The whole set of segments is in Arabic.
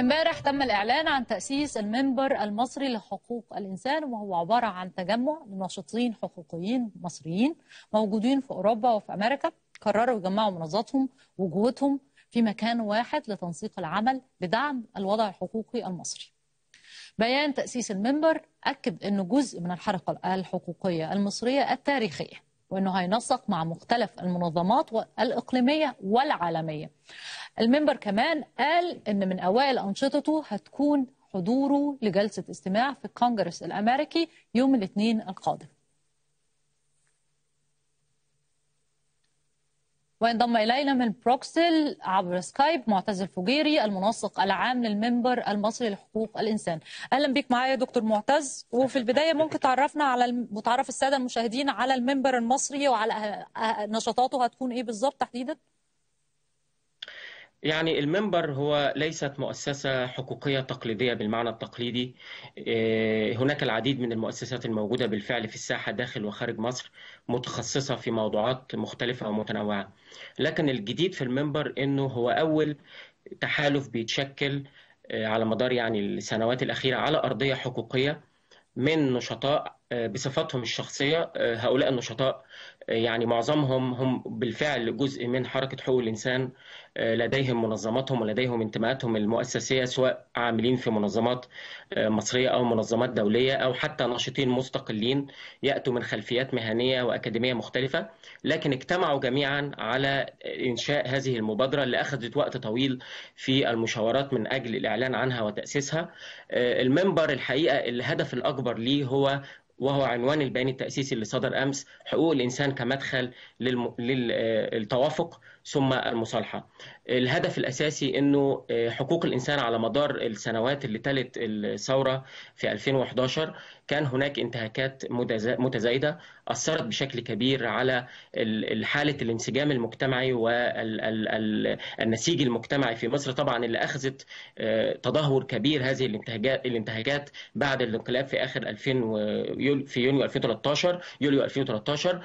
امبارح تم الإعلان عن تأسيس المنبر المصري لحقوق الإنسان وهو عبارة عن تجمع لناشطين حقوقيين مصريين موجودين في أوروبا وفي أمريكا قرروا يجمعوا منظاتهم وجهودهم في مكان واحد لتنسيق العمل لدعم الوضع الحقوقي المصري بيان تأسيس المنبر أكد أنه جزء من الحركة الحقوقية المصرية التاريخية وأنه هينسق مع مختلف المنظمات الإقليمية والعالمية المنبر كمان قال ان من اوائل انشطته هتكون حضوره لجلسه استماع في الكونجرس الامريكي يوم الاثنين القادم وينضم إلينا من بروكسل عبر سكايب معتز الفجيري المنسق العام للمنبر المصري لحقوق الإنسان أهلا بك معايا دكتور معتز وفي البداية ممكن تعرفنا على وتعرف السادة المشاهدين على المنبر المصري وعلى أه- أه- نشاطاته هتكون إيه بالظبط تحديدا؟ يعني المنبر هو ليست مؤسسة حقوقية تقليدية بالمعنى التقليدي آه، هناك العديد من المؤسسات الموجودة بالفعل في الساحة داخل وخارج مصر متخصصة في موضوعات مختلفة ومتنوعة لكن الجديد في المنبر أنه هو أول تحالف بيتشكل آه، على مدار يعني السنوات الأخيرة على أرضية حقوقية من نشطاء آه، بصفاتهم الشخصية هؤلاء النشطاء يعني معظمهم هم بالفعل جزء من حركة حقوق الإنسان آه، لديهم منظماتهم ولديهم انتماءاتهم المؤسسية سواء عاملين في منظمات آه، مصرية أو منظمات دولية أو حتى ناشطين مستقلين يأتوا من خلفيات مهنية وأكاديمية مختلفة لكن اجتمعوا جميعا على إنشاء هذه المبادرة اللي أخذت وقت طويل في المشاورات من أجل الإعلان عنها وتأسيسها آه، المنبر الحقيقة الهدف الأكبر ليه هو وهو عنوان البيان التأسيسي اللي صدر أمس حقوق الإنسان كمدخل للتوافق ثم المصالحه. الهدف الاساسي انه آه، حقوق الانسان على مدار السنوات اللي تلت الثوره في 2011 كان هناك انتهاكات متزايده اثرت بشكل كبير على حاله الانسجام المجتمعي والنسيج المجتمعي في مصر طبعا اللي اخذت آه، تدهور كبير هذه الانتهاكات بعد الانقلاب في اخر 2000 في يونيو 2013 يوليو 2013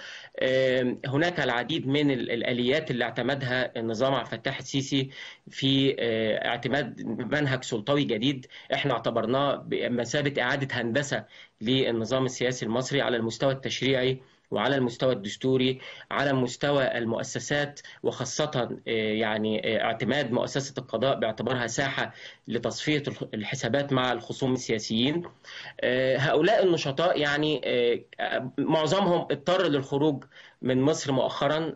هناك العديد من الاليات اللي اعتمدت اعتمدها النظام عبد الفتاح السيسي في آه، اعتماد منهج سلطوي جديد احنا اعتبرناه بمثابه اعاده هندسه للنظام السياسي المصري على المستوى التشريعي وعلى المستوى الدستوري على مستوى المؤسسات وخاصة آه، يعني آه، اعتماد مؤسسة القضاء باعتبارها ساحة لتصفية الحسابات مع الخصوم السياسيين آه، هؤلاء النشطاء يعني معظمهم اضطر للخروج من مصر مؤخرا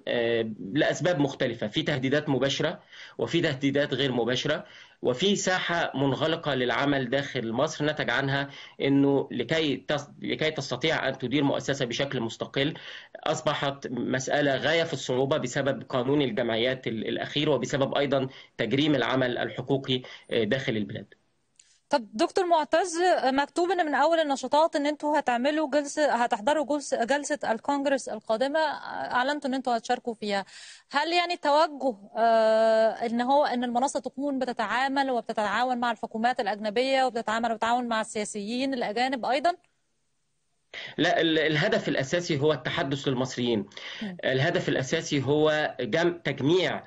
لأسباب مختلفة في تهديدات مباشرة وفي تهديدات غير مباشرة وفي ساحه منغلقه للعمل داخل مصر نتج عنها انه لكي لكي تستطيع ان تدير مؤسسه بشكل مستقل اصبحت مساله غايه في الصعوبه بسبب قانون الجمعيات الاخير وبسبب ايضا تجريم العمل الحقوقي آه، داخل البلاد. طب دكتور معتز مكتوب ان من اول النشاطات ان انتوا هتعملوا جلسه هتحضروا جلسه جلسه الكونجرس القادمه اعلنتوا ان انتوا هتشاركوا فيها هل يعني توجه آه، ان هو ان المنصه تكون بتتعامل وبتتعاون مع الحكومات الاجنبيه وبتتعامل وبتتعاون مع السياسيين الاجانب ايضا؟ لا الهدف الاساسي هو التحدث للمصريين الهدف الاساسي هو جمع تجميع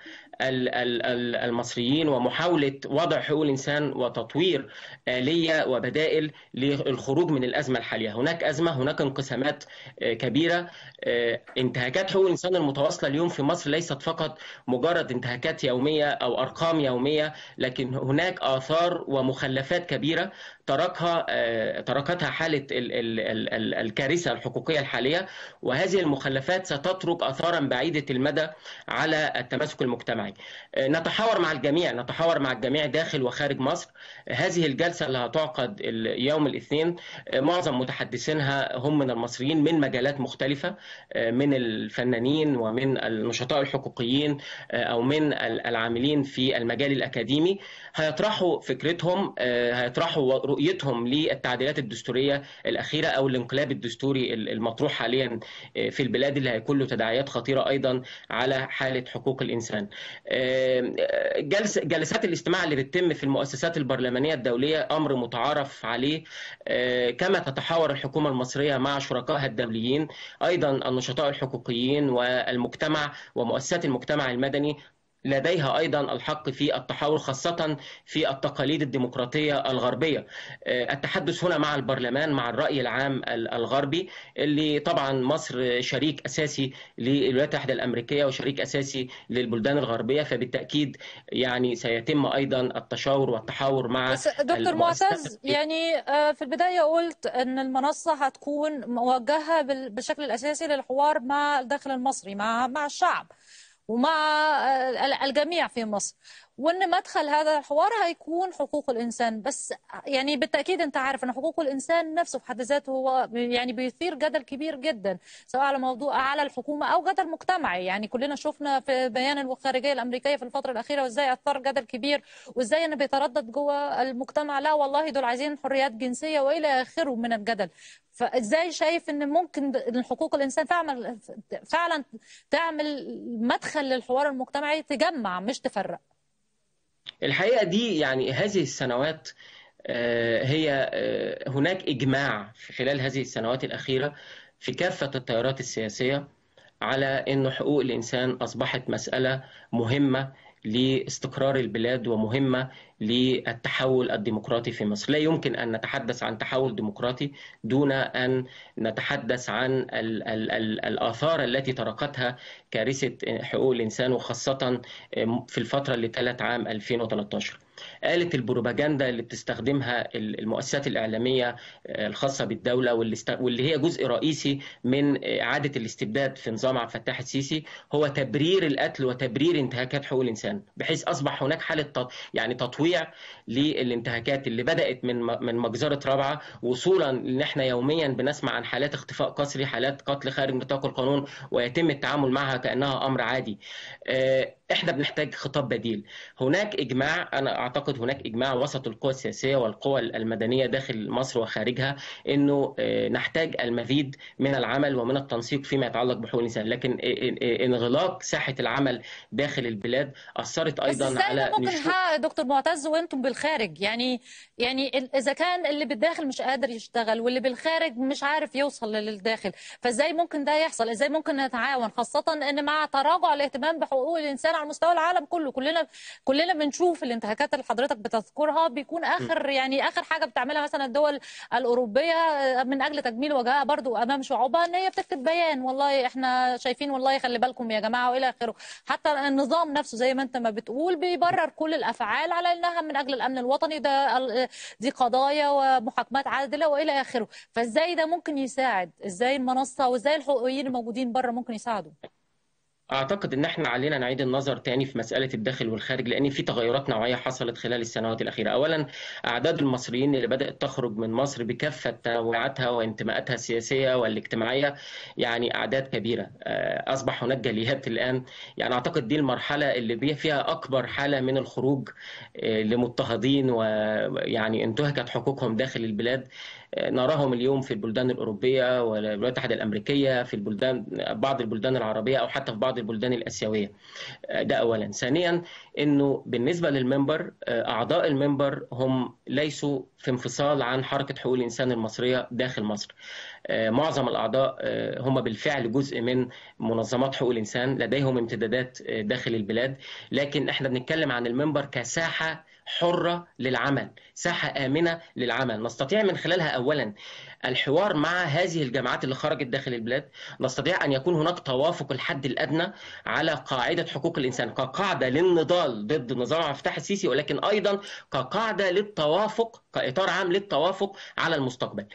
المصريين ومحاولة وضع حقوق الإنسان وتطوير آلية وبدائل للخروج من الأزمة الحالية هناك أزمة هناك انقسامات آه، كبيرة آه، انتهاكات حقوق الإنسان المتواصلة اليوم في مصر ليست فقط مجرد انتهاكات يومية أو أرقام يومية لكن هناك آثار ومخلفات كبيرة تركها آه، تركتها حالة الكارثة الحقوقية الحالية وهذه المخلفات ستترك آثارا بعيدة المدى على التماسك المجتمعي الاجتماعي آه، نتحاور مع الجميع نتحاور مع الجميع داخل وخارج مصر هذه الجلسة اللي هتعقد يوم الاثنين آه، معظم متحدثينها هم من المصريين من مجالات مختلفة آه، من الفنانين ومن النشطاء الحقوقيين أو من العاملين في المجال الأكاديمي هيطرحوا فكرتهم هيطرحوا رؤيتهم للتعديلات الدستورية الأخيرة أو الانقلاب الدستوري المطروح حاليا في البلاد اللي هيكون له تداعيات خطيرة أيضا على حالة حقوق الإنسان آه، جلس جلسات الاستماع اللي بتتم في المؤسسات البرلمانيه الدوليه امر متعارف عليه آه، كما تتحاور الحكومه المصريه مع شركائها الدوليين ايضا النشطاء الحقوقيين والمجتمع ومؤسسات المجتمع المدني لديها ايضا الحق في التحاور خاصه في التقاليد الديمقراطيه الغربيه. آه، التحدث هنا مع البرلمان مع الراي العام الغربي اللي طبعا مصر شريك اساسي للولايات المتحده الامريكيه وشريك اساسي للبلدان الغربيه فبالتاكيد يعني سيتم ايضا التشاور والتحاور مع بس دكتور معتز يعني آه، في البدايه قلت ان المنصه هتكون موجهه بالشكل الاساسي للحوار مع الداخل المصري مع مع الشعب. ومع آه، الجميع في مصر وان مدخل هذا الحوار هيكون حقوق الانسان بس يعني بالتاكيد انت عارف ان حقوق الانسان نفسه في حد ذاته هو يعني بيثير جدل كبير جدا سواء على موضوع على الحكومه او جدل مجتمعي يعني كلنا شفنا في بيان الخارجيه الامريكيه في الفتره الاخيره وازاي اثار جدل كبير وازاي ان بيتردد جوه المجتمع لا والله دول عايزين حريات جنسيه والى اخره من الجدل فازاي شايف ان ممكن حقوق الانسان فعلا فعلا تعمل مدخل للحوار المجتمعي تجمع مش تفرق الحقيقه دي يعني هذه السنوات آه، هي آه، هناك اجماع خلال هذه السنوات الاخيره في كافه التيارات السياسيه على ان حقوق الانسان اصبحت مساله مهمه لاستقرار البلاد ومهمه للتحول الديمقراطي في مصر لا يمكن أن نتحدث عن تحول ديمقراطي دون أن نتحدث عن الـ الـ الـ الآثار التي تركتها كارثة حقوق الإنسان وخاصة في الفترة اللي تلت عام 2013 آلة البروباجندا اللي بتستخدمها المؤسسات الإعلامية آه، الخاصة بالدولة واللي هي جزء رئيسي من آه، إعادة الاستبداد في نظام عبد الفتاح السيسي هو تبرير القتل وتبرير انتهاكات حقوق الإنسان بحيث أصبح هناك حالة يعني تطوير التسويع للانتهاكات اللي بدات من من مجزره رابعه وصولا ان احنا يوميا بنسمع عن حالات اختفاء قسري حالات قتل خارج نطاق القانون ويتم التعامل معها كانها امر عادي آه، احنا بنحتاج خطاب بديل هناك اجماع انا اعتقد هناك اجماع وسط القوى السياسيه والقوى المدنيه داخل مصر وخارجها انه آه، نحتاج المزيد من العمل ومن التنسيق فيما يتعلق بحقوق الانسان لكن انغلاق ساحه العمل داخل البلاد اثرت ايضا بس على ممكن دكتور معتز الاستاذ وانتم بالخارج يعني يعني اذا كان اللي بالداخل مش قادر يشتغل واللي بالخارج مش عارف يوصل للداخل فازاي ممكن ده يحصل ازاي ممكن نتعاون خاصه ان مع تراجع الاهتمام بحقوق الانسان على مستوى العالم كله كلنا كلنا بنشوف الانتهاكات اللي حضرتك بتذكرها بيكون اخر يعني اخر حاجه بتعملها مثلا الدول الاوروبيه آه، من اجل تجميل وجهها برضو امام شعوبها ان هي بتكتب بيان والله احنا شايفين والله خلي بالكم يا جماعه والى اخره حتى النظام نفسه زي ما انت ما بتقول بيبرر كل الافعال على كلها من اجل الامن الوطني ده دي قضايا ومحاكمات عادله والى اخره فازاي ده ممكن يساعد ازاي المنصه وازاي الحقوقيين الموجودين بره ممكن يساعدوا اعتقد ان احنا علينا نعيد النظر تاني في مساله الداخل والخارج لان في تغيرات نوعيه حصلت خلال السنوات الاخيره اولا اعداد المصريين اللي بدات تخرج من مصر بكافه تنوعاتها وانتماءاتها السياسيه والاجتماعيه يعني اعداد كبيره آه، اصبح هناك جاليات الان يعني اعتقد دي المرحله اللي فيها اكبر حاله من الخروج آه، لمضطهدين ويعني انتهكت حقوقهم داخل البلاد نراهم اليوم في البلدان الأوروبية والولايات المتحدة الأمريكية في البلدان بعض البلدان العربية أو حتى في بعض البلدان الآسيوية ده أولا ثانيا أنه بالنسبة للمنبر آه، أعضاء المنبر هم ليسوا في انفصال عن حركة حقوق الإنسان المصرية داخل مصر آه، معظم الأعضاء آه، هم بالفعل جزء من منظمات حقوق الإنسان لديهم امتدادات داخل البلاد لكن احنا بنتكلم عن المنبر كساحة حرة للعمل ساحة آمنة للعمل نستطيع من خلالها أولا الحوار مع هذه الجماعات اللي خرجت داخل البلاد نستطيع أن يكون هناك توافق الحد الأدنى على قاعدة حقوق الإنسان كقاعدة للنضال ضد نظام الفتاح السيسي ولكن أيضا كقاعدة للتوافق كاطار عام للتوافق على المستقبل.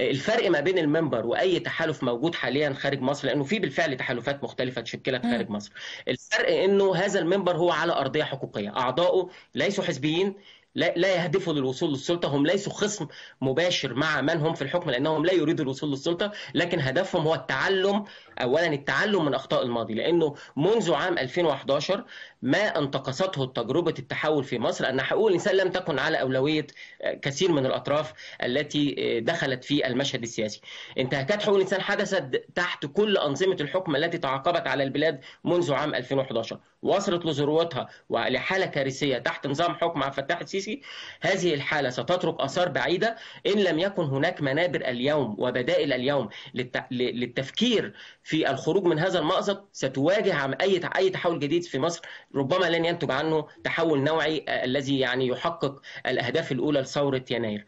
الفرق ما بين المنبر واي تحالف موجود حاليا خارج مصر لانه في بالفعل تحالفات مختلفه تشكلت خارج مصر. الفرق انه هذا المنبر هو على ارضيه حقوقيه، اعضاؤه ليسوا حزبيين لا, لا يهدفوا للوصول للسلطه هم ليسوا خصم مباشر مع من هم في الحكم لانهم لا يريدوا الوصول للسلطه لكن هدفهم هو التعلم اولا التعلم من اخطاء الماضي لانه منذ عام 2011 ما انتقصته تجربه التحول في مصر ان حقوق الانسان لم تكن على اولويه آه، كثير من الاطراف التي آه، دخلت في المشهد السياسي انتهاكات حقوق الانسان حدثت تحت كل انظمه الحكم التي تعاقبت على البلاد منذ عام 2011 وصلت لذروتها ولحاله كارثيه تحت نظام حكم عبد الفتاح السيسي هذه الحاله ستترك اثار بعيده ان لم يكن هناك منابر اليوم وبدائل اليوم للتفكير في الخروج من هذا المأزق ستواجه اي اي تحول جديد في مصر ربما لن ينتج عنه تحول نوعي آه، الذي يعني يحقق الاهداف الاولى لثوره يناير.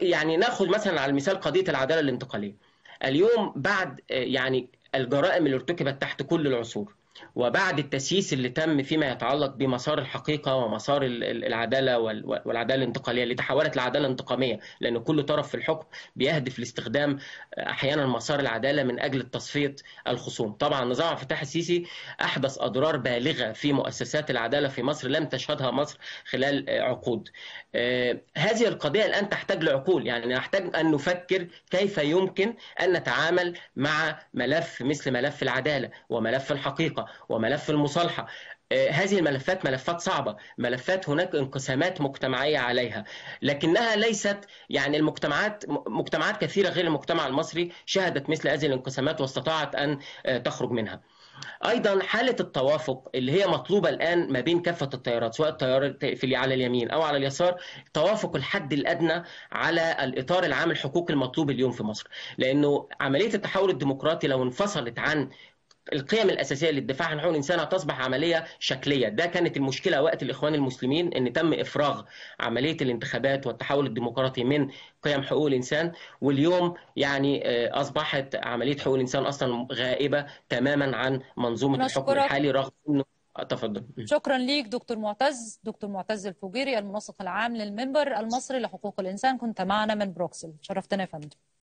يعني ناخذ مثلا على المثال قضيه العداله الانتقاليه. اليوم بعد آه، يعني الجرائم اللي ارتكبت تحت كل العصور وبعد التسييس اللي تم فيما يتعلق بمسار الحقيقة ومسار العدالة والعدالة الانتقالية اللي تحولت لعدالة انتقامية لأن كل طرف في الحكم بيهدف لاستخدام أحيانا مسار العدالة من أجل تصفية الخصوم طبعا نظام فتح السيسي أحدث أضرار بالغة في مؤسسات العدالة في مصر لم تشهدها مصر خلال عقود آه، هذه القضية الآن تحتاج لعقول يعني نحتاج أن نفكر كيف يمكن أن نتعامل مع ملف مثل ملف العدالة وملف الحقيقة وملف المصالحه آه، هذه الملفات ملفات صعبة ملفات هناك انقسامات مجتمعية عليها لكنها ليست يعني المجتمعات مجتمعات كثيرة غير المجتمع المصري شهدت مثل هذه الانقسامات واستطاعت أن آه، تخرج منها ايضا حاله التوافق اللي هي مطلوبه الان ما بين كافه التيارات سواء التيار في على اليمين او على اليسار توافق الحد الادنى على الاطار العام الحقوقي المطلوب اليوم في مصر لانه عمليه التحول الديمقراطي لو انفصلت عن القيم الاساسيه للدفاع عن حقوق الانسان هتصبح عمليه شكليه ده كانت المشكله وقت الاخوان المسلمين ان تم افراغ عمليه الانتخابات والتحول الديمقراطي من قيم حقوق الانسان واليوم يعني آه، اصبحت عمليه حقوق الانسان اصلا غائبه تماما عن منظومه الحكم الحالي رغم انه آه، تفضل شكرا ليك دكتور معتز دكتور معتز الفجيري المنسق العام للمنبر المصري لحقوق الانسان كنت معنا من بروكسل شرفتنا يا فندم